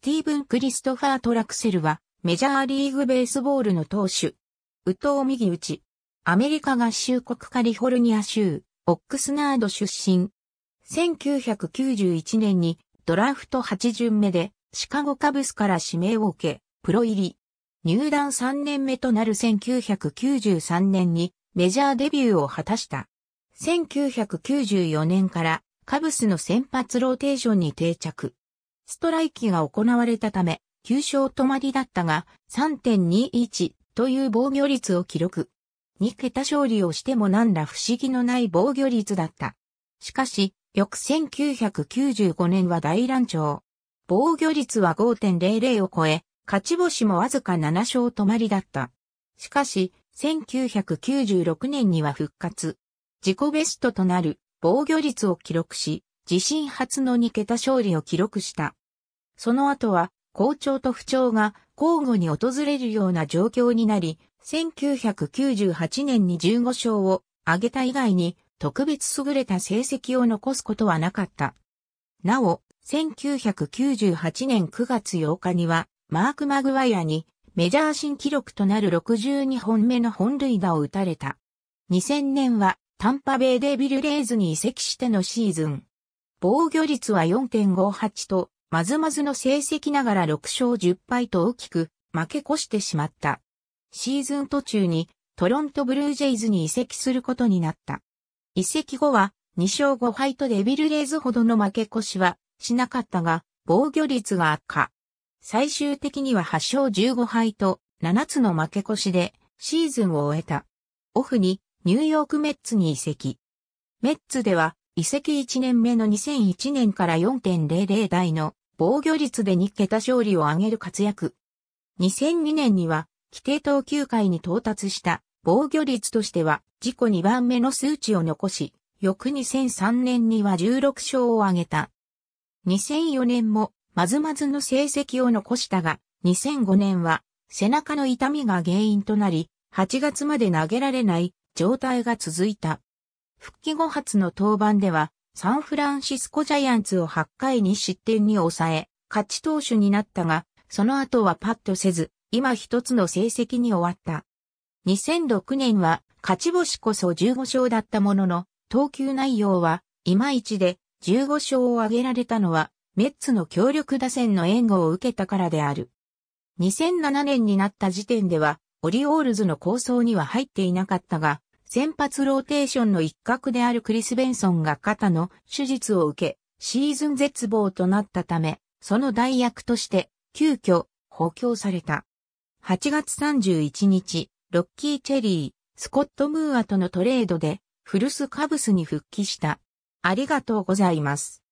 スティーブン・クリストファー・トラクセルは、メジャーリーグベースボールの投手。右投右打ち。アメリカ合衆国カリフォルニア州、オックスナード出身。1991年にドラフト8巡目でシカゴカブスから指名を受け、プロ入り。入団3年目となる1993年にメジャーデビューを果たした。1994年からカブスの先発ローテーションに定着。ストライキが行われたため、9勝止まりだったが、3.21という防御率を記録。2桁勝利をしても何ら不思議のない防御率だった。しかし、翌1995年は大乱調。防御率は5.00を超え、勝ち星もわずか7勝止まりだった。しかし、1996年には復活。自己ベストとなる防御率を記録し、自身初の2桁勝利を記録した。その後は校長と不調が交互に訪れるような状況になり、1998年に15勝を挙げた以外に特別優れた成績を残すことはなかった。なお、1998年9月8日には、マーク・マグワイアにメジャー新記録となる62本目の本塁打を打たれた。2000年はタンパベイデビルレイズに移籍してのシーズン。防御率は4.58とまずまずの成績ながら6勝10敗と大きく負け越してしまった。シーズン途中にトロントブルージェイズに移籍することになった。移籍後は2勝5敗とデビルレイズほどの負け越しはしなかったが防御率が悪化。最終的には8勝15敗と7つの負け越しでシーズンを終えた。オフにニューヨークメッツに移籍。メッツでは移籍1年目の2001年から4.00台の防御率で2桁勝利を挙げる活躍。2002年には、規定投球回に到達した防御率としては自己2番目の数値を残し、翌2003年には16勝を挙げた。2004年もまずまずの成績を残したが、2005年は背中の痛みが原因となり、8月まで投げられない状態が続いた。復帰後初の登板ではサンフランシスコジャイアンツを8回に失点に抑え、勝ち投手になったが、その後はパッとせず、今一つの成績に終わった。2006年は勝ち星こそ15勝だったものの、投球内容はいまいちで15勝を挙げられたのは、メッツの強力打線の援護を受けたからである。2007年になった時点では、オリオールズの構想には入っていなかったが、先発ローテーションの一角であるクリス・ベンソンが肩の手術を受け、シーズン絶望となったため、その代役として急遽補強された。8月31日、ロッキー・チェリー、スコット・ムーアとのトレードで、フルス・カブスに復帰した。ありがとうございます。